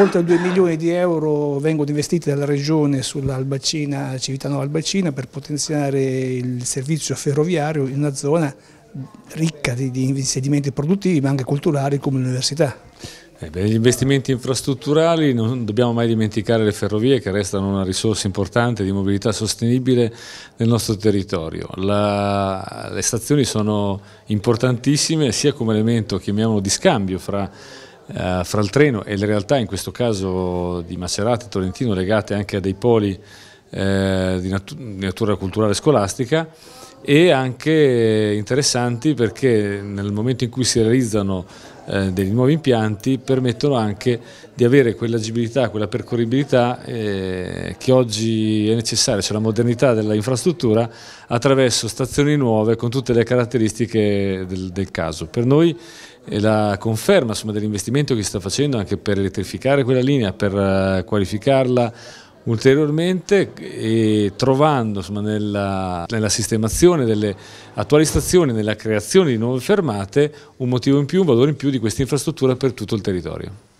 Oltre 2 milioni di euro vengono investiti dalla Regione sull'Albacina Civitanova Albacina per potenziare il servizio ferroviario in una zona ricca di, di produttivi ma anche culturali come l'università. Eh gli investimenti infrastrutturali, non dobbiamo mai dimenticare le ferrovie che restano una risorsa importante di mobilità sostenibile nel nostro territorio. La, le stazioni sono importantissime sia come elemento, chiamiamolo, di scambio fra eh, fra il treno e le realtà, in questo caso di Maserati e Torrentino legate anche a dei poli eh, di, nat di natura culturale scolastica e anche interessanti perché nel momento in cui si realizzano eh, dei nuovi impianti permettono anche di avere quell'agibilità, quella percorribilità eh, che oggi è necessaria, cioè la modernità dell'infrastruttura attraverso stazioni nuove con tutte le caratteristiche del, del caso. Per noi eh, la conferma dell'investimento che si sta facendo anche per elettrificare quella linea, per eh, qualificarla ulteriormente e trovando insomma, nella, nella, sistemazione delle attuali stazioni, nella creazione di nuove fermate, un motivo in più, un valore in più di questa infrastruttura per tutto il territorio.